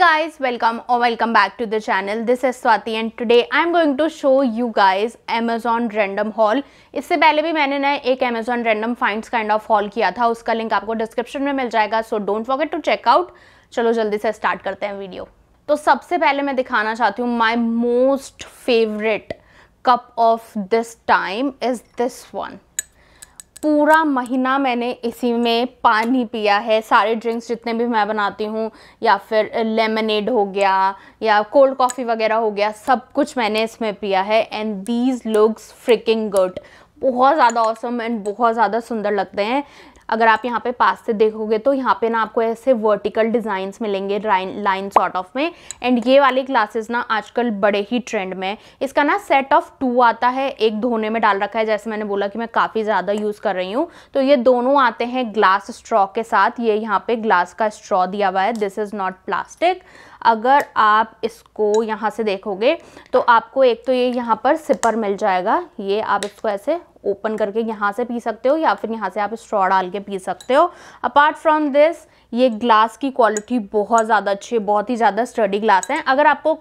guys welcome और welcome back to the channel this is Swati and today I am going to show you guys Amazon random haul इससे पहले भी मैंने ना एक Amazon random finds kind of haul किया था उसका लिंक आपको डिस्क्रिप्शन में मिल जाएगा so don't forget to check out चलो जल्दी से स्टार्ट करते हैं वीडियो तो सबसे पहले मैं दिखाना चाहती हूँ my most favourite cup of this time is this one पूरा महीना मैंने इसी में पानी पिया है सारे ड्रिंक्स जितने भी मैं बनाती हूँ या फिर लेमनेड हो गया या कोल्ड कॉफ़ी वगैरह हो गया सब कुछ मैंने इसमें पिया है and these looks freaking good बहुत ज़्यादा औसम एंड बहुत ज़्यादा सुंदर लगते हैं अगर आप यहाँ पे पास से देखोगे तो यहाँ पे ना आपको ऐसे वर्टिकल डिज़ाइंस मिलेंगे लाइन सॉर्ट ऑफ में एंड ये वाले ग्लासेस ना आजकल बड़े ही ट्रेंड में इसका ना सेट ऑफ टू आता है एक धोने में डाल रखा है जैसे मैंने बोला कि मैं काफ़ी ज़्यादा यूज़ कर रही हूँ तो ये दोनों आते हैं ग्लास स्ट्रॉ के साथ ये यहाँ पे ग्लास का स्ट्रॉ दिया हुआ है दिस इज़ नॉट प्लास्टिक अगर आप इसको यहाँ से देखोगे तो आपको एक तो ये यहाँ पर सिपर मिल जाएगा ये आप इसको ऐसे ओपन करके यहाँ से पी सकते हो या फिर यहाँ से आप स्ट्रॉ डाल के पी सकते हो अपार्ट फ्रॉम दिस ये ग्लास की क्वालिटी बहुत ज़्यादा अच्छी है बहुत ही ज़्यादा स्टडी ग्लास है अगर आपको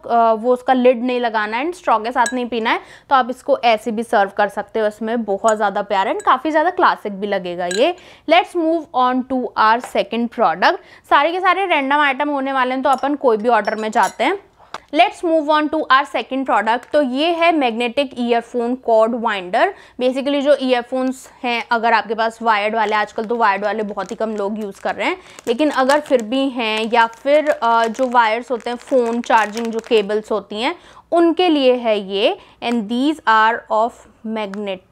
वो उसका लिड नहीं लगाना है एंड स्ट्रॉ के साथ नहीं पीना है तो आप इसको ऐसे भी सर्व कर सकते हो इसमें बहुत ज़्यादा प्यार एंड काफ़ी ज़्यादा क्लासिक भी लगेगा ये let's move on to our second product सारे के सारे रेंडम आइटम होने वाले हैं तो अपन कोई भी ऑर्डर में जाते हैं let's move on to our second product तो ये है magnetic earphone cord winder basically जो ईयरफोन्स हैं अगर आपके पास वायर्ड वाले आजकल तो वायर्ड वाले बहुत ही कम लोग यूज़ कर रहे हैं लेकिन अगर फिर भी हैं या फिर जो वायर्स होते हैं फ़ोन चार्जिंग जो केबल्स होती हैं उनके लिए है ये and these are of magnet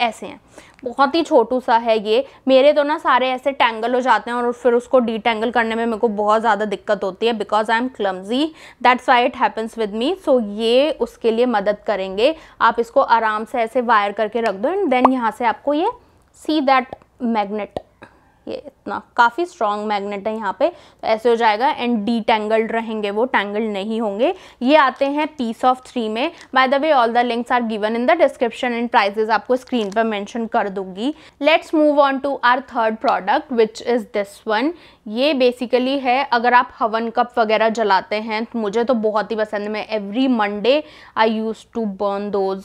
ऐसे हैं बहुत ही छोटू सा है ये मेरे तो ना सारे ऐसे टैंगल हो जाते हैं और फिर उसको डिटेंगल करने में मेरे को बहुत ज़्यादा दिक्कत होती है because I am clumsy that's why it happens with me so ये उसके लिए मदद करेंगे आप इसको आराम से ऐसे वायर करके रख दो एंड देन यहाँ से आपको ये सी दैट मैग्नेट ये इतना काफ़ी स्ट्रॉन्ग मैग्नेट है यहाँ पे तो ऐसे हो जाएगा एंड डी टेंगल्ड रहेंगे वो टेंगल्ड नहीं होंगे ये आते हैं पीस ऑफ थ्री में by the way all the links are given in the description and prices आपको स्क्रीन पर मैंशन कर दूंगी let's move on to our third product which is this one ये बेसिकली है अगर आप हवन कप वगैरह जलाते हैं तो मुझे तो बहुत ही पसंद है every Monday I use to burn those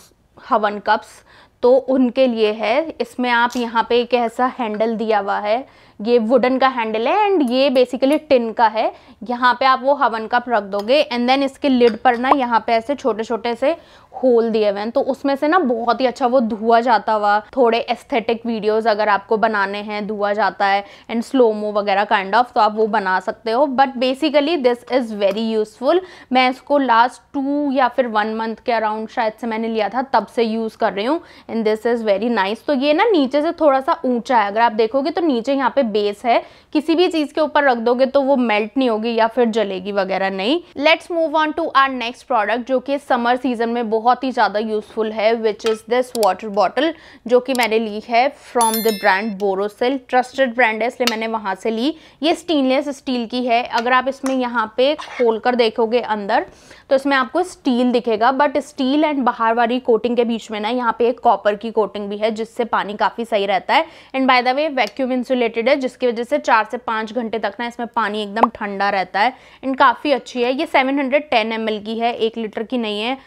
havan cups तो उनके लिए है इसमें आप यहाँ पे एक ऐसा हैंडल दिया हुआ है ये वुडन का हैंडल है एंड ये बेसिकली टिन का है यहाँ पे आप वो हवन कप रख दोगे एंड देन इसके लिड पर ना यहाँ पे ऐसे छोटे छोटे से होल दिए हुए हैं तो उसमें से ना बहुत ही अच्छा वो धुआ जाता हुआ थोड़े एस्थेटिक वीडियोस अगर आपको बनाने हैं धुआ जाता है एंड स्लोमो वगैरह काइंड ऑफ तो आप वो बना सकते हो but basically this is very useful मैं इसको लास्ट टू या फिर वन मंथ के अराउंड शायद से मैंने लिया था तब से यूज़ कर रही हूँ and this is very nice तो ये ना नीचे से थोड़ा सा ऊँचा है अगर आप देखोगे तो नीचे यहाँ पे बेस है किसी भी चीज के ऊपर रख दोगे तो वो मेल्ट नहीं होगी या फिर जलेगी वगैरह नहीं let's move on to our next product जो कि समर सीजन में बहुत ही ज़्यादा यूजफुल है which is this water bottle जो कि मैंने ली है from the brand Borosil trusted brand है इसलिए मैंने वहां से ली ये स्टेनलेस स्टील की है अगर आप इसमें यहाँ पे खोल कर देखोगे अंदर तो इसमें आपको स्टील दिखेगा बट स्टील एंड बाहर वाली कोटिंग के बीच में ना यहाँ पे एक कॉपर की कोटिंग भी है जिससे पानी काफ़ी सही रहता है and by the way vacuum insulated है जिसकी वजह से चार से पाँच घंटे तक ना इसमें पानी एकदम ठंडा रहता है एंड काफ़ी अच्छी है ये 710 हंड्रेड की है एक लीटर की नहीं है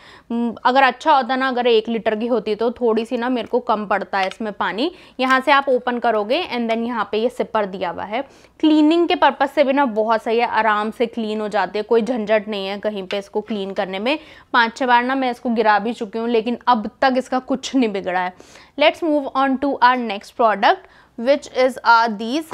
अगर अच्छा होता ना अगर एक लीटर की होती तो थोड़ी सी ना मेरे को कम पड़ता है इसमें पानी यहाँ से आप ओपन करोगे एंड देन यहाँ पे ये सिपर दिया हुआ है क्लीनिंग के पर्पज़ से भी ना बहुत सही है आराम से क्लीन हो जाते हैं कोई झंझट नहीं है कहीं पर इसको क्लीन करने में पाँच छः बार ना मैं इसको गिरा भी चुकी हूँ लेकिन अब तक इसका कुछ नहीं बिगड़ा है let's move on to our next product which is are these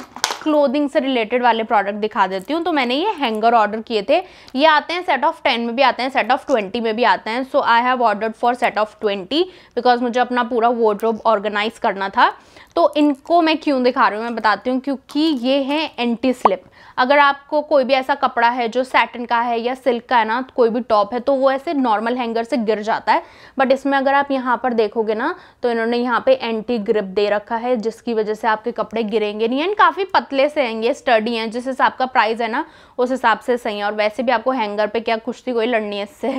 clothing से रिलेटेड वाले प्रोडक्ट दिखा देती हूँ तो मैंने ये हैंगर ऑर्डर किए थे ये आते हैं सेट ऑफ टेन में भी आते हैं सेट ऑफ ट्वेंटी में भी आते हैं so I have order for set of twenty because मुझे अपना पूरा वॉड्रोब ऑर्गेनाइज करना था तो इनको मैं क्यों दिखा रही हूँ मैं बताती हूँ क्योंकि ये है एंटी स्लिप अगर आपको कोई भी ऐसा कपड़ा है जो सैटन का है या सिल्क का है ना कोई भी टॉप है तो वो ऐसे नॉर्मल हैंगर से गिर जाता है बट इसमें अगर आप यहाँ पर देखोगे ना तो इन्होंने यहाँ पे एंटी ग्रिप दे रखा है जिसकी वजह से आपके कपड़े गिरेंगे नहीं एंड काफ़ी पतले पतले से हैं ये स्टडी हैं जिस हिसाब का प्राइस है ना उस हिसाब से सही है और वैसे भी आपको हैंगर पे क्या कुश्ती कोई लड़नी है इससे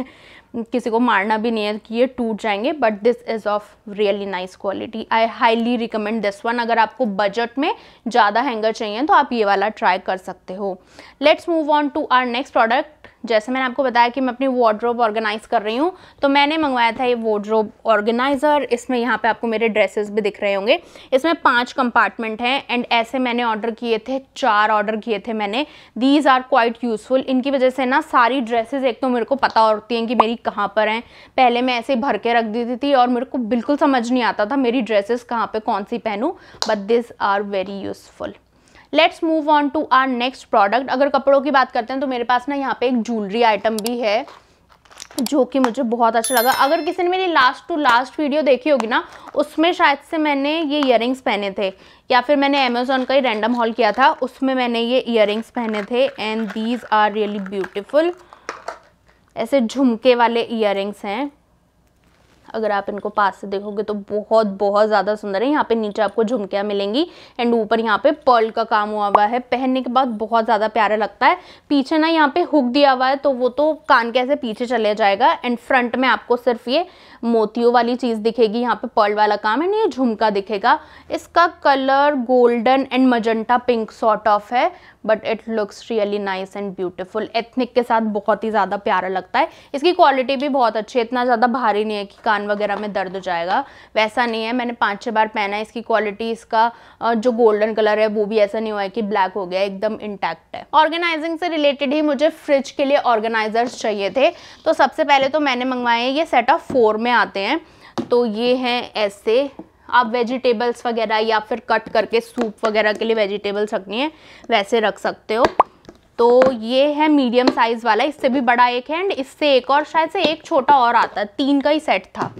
किसी को मारना भी नहीं है कि ये टूट जाएंगे but this is of really nice quality I highly recommend this one अगर आपको बजट में ज़्यादा हैंगर चाहिए तो आप ये वाला ट्राई कर सकते हो let's move on to our next product जैसे मैंने आपको बताया कि मैं अपनी वार्ड्रोब ऑर्गेनाइज़ कर रही हूँ तो मैंने मंगवाया था ये वार्ड्रोब ऑर्गेनाइज़र इसमें यहाँ पे आपको मेरे ड्रेसेस भी दिख रहे होंगे इसमें पांच कंपार्टमेंट हैं एंड ऐसे मैंने ऑर्डर किए थे चार ऑर्डर किए थे मैंने दीज आर क्वाइट यूज़फुल इनकी वजह से ना सारी ड्रेसेज एक तो मेरे को पता होती हैं कि मेरी कहाँ पर हैं पहले मैं ऐसे भर के रख देती थी और मेरे को बिल्कुल समझ नहीं आता था मेरी ड्रेसेस कहाँ पर कौन सी पहनूँ but this are very useful let's move on to our next product अगर कपड़ों की बात करते हैं तो मेरे पास ना यहाँ पे एक ज्वेलरी आइटम भी है जो कि मुझे बहुत अच्छा लगा अगर किसी ने मेरी लास्ट टू लास्ट वीडियो देखी होगी ना उसमें शायद से मैंने ये इयर पहने थे या फिर मैंने अमेजोन का ही रैंडम हॉल किया था उसमें मैंने ये इयर पहने थे and these are really beautiful ऐसे झुमके वाले इयर हैं अगर आप इनको पास से देखोगे तो बहुत बहुत ज़्यादा सुंदर है यहाँ पे नीचे आपको झुमकियाँ मिलेंगी एंड ऊपर यहाँ पे पर्ल का काम हुआ हुआ है पहनने के बाद बहुत ज़्यादा प्यारा लगता है पीछे ना यहाँ पे हुक दिया हुआ है तो वो तो कान के ऐसे पीछे चले जाएगा एंड फ्रंट में आपको सिर्फ ये मोतियों वाली चीज़ दिखेगी यहाँ पे पर्ल वाला काम एंड ये झुमका दिखेगा इसका colour golden and magenta pink sort of है but it looks really nice and beautiful ethnic के साथ बहुत ही ज़्यादा प्यारा लगता है इसकी क्वालिटी भी बहुत अच्छी है इतना ज़्यादा भारी नहीं है कि कान वगैरह में दर्द हो जाएगा वैसा नहीं है मैंने पाँच छः बार पहना है इसकी क्वालिटी इसका जो गोल्डन कलर है वो भी ऐसा नहीं हुआ है कि ब्लैक हो गया एकदम इंटैक्ट है ऑर्गेनाइजिंग से रिलेटेड ही मुझे फ्रिज के लिए ऑर्गेनाइजर्स चाहिए थे तो सबसे पहले तो मैंने मंगवाए ये सेट ऑफ फोर में आते हैं तो ये हैं ऐसे आप वेजिटेबल्स वगैरह या फिर कट करके सूप वगैरह के लिए वेजिटेबल्स रखनी है वैसे रख सकते हो तो ये है मीडियम साइज़ वाला इससे भी बड़ा एक है एंड इससे एक और शायद से एक छोटा और आता तीन का ही सेट था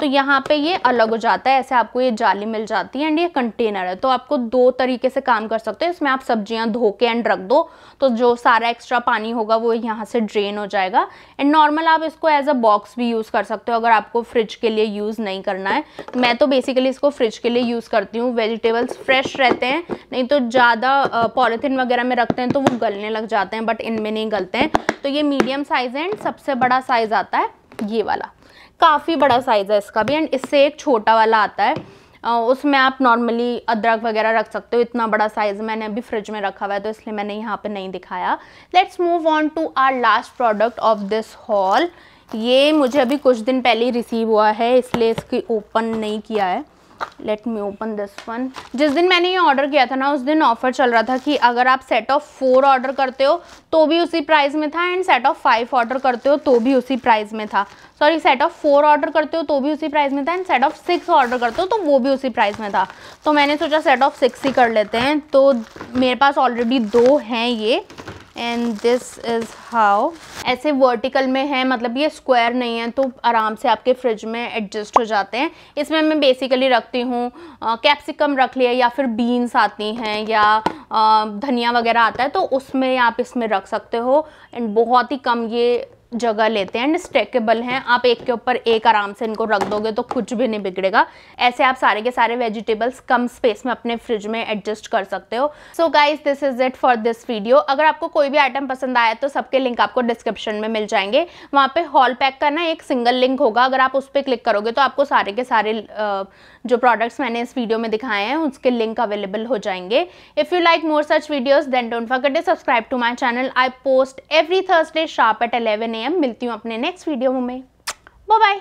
तो यहाँ पे ये अलग हो जाता है ऐसे आपको ये जाली मिल जाती है एंड ये कंटेनर है तो आपको दो तरीके से काम कर सकते हो इसमें आप सब्जियाँ धो के एंड रख दो तो जो सारा एक्स्ट्रा पानी होगा वो यहाँ से ड्रेन हो जाएगा एंड नॉर्मल आप इसको एज अ बॉक्स भी यूज़ कर सकते हो अगर आपको फ्रिज के लिए यूज़ नहीं करना है मैं तो बेसिकली इसको फ्रिज के लिए यूज़ करती हूँ वेजिटेबल्स फ्रेश रहते हैं नहीं तो ज़्यादा पॉलिथिन वगैरह में रखते हैं तो वो गलने लग जाते हैं बट इनमें नहीं गलते हैं तो ये मीडियम साइज़ है एंड सबसे बड़ा साइज़ आता है ये वाला काफ़ी बड़ा साइज़ है इसका भी एंड इससे एक छोटा वाला आता है उसमें आप नॉर्मली अदरक वगैरह रख सकते हो इतना बड़ा साइज़ मैंने अभी फ्रिज में रखा हुआ है तो इसलिए मैंने यहाँ पे नहीं दिखाया let's move on to our last product of this haul ये मुझे अभी कुछ दिन पहले रिसीव हुआ है इसलिए इसकी ओपन नहीं किया है let me open this one जिस दिन मैंने ये ऑर्डर किया था ना उस दिन ऑफर चल रहा था कि अगर आप सेट ऑफ फोर ऑर्डर करते हो तो भी उसी प्राइस में था and set of five order करते हो तो भी उसी प्राइस में था sorry set of four order करते हो तो भी उसी प्राइस में था and set of six order करते हो तो वो भी उसी प्राइस में था तो मैंने सोचा सेट ऑफ सिक्स ही कर लेते हैं तो मेरे पास ऑलरेडी दो हैं ये एंड दिस इज़ हाउ ऐसे वर्टिकल में है मतलब ये स्क्वायर नहीं है तो आराम से आपके फ्रिज में एडजस्ट हो जाते हैं इसमें मैं बेसिकली रखती हूँ कैप्सिकम रख लिया या फिर बीन्स आती हैं या धनिया वगैरह आता है तो उसमें आप इसमें रख सकते हो एंड बहुत ही कम ये जगह लेते हैं एंड स्टेकेबल हैं आप एक के ऊपर एक आराम से इनको रख दोगे तो कुछ भी नहीं बिगड़ेगा ऐसे आप सारे के सारे वेजिटेबल्स कम स्पेस में अपने फ्रिज में एडजस्ट कर सकते हो so guys this is it for this video अगर आपको कोई भी आइटम पसंद आया तो सबके लिंक आपको डिस्क्रिप्शन में मिल जाएंगे वहाँ पे हॉल पैक का ना एक सिंगल लिंक होगा अगर आप उस पर क्लिक करोगे तो आपको सारे के सारे जो प्रोडक्ट्स मैंने इस वीडियो में दिखाए हैं उसके लिंक अवेलेबल हो जाएंगे if you like more such videos then don't forget to subscribe to my channel I post every Thursday sharp at eleven AM मिलती हूँ अपने नेक्स्ट वीडियो में बाय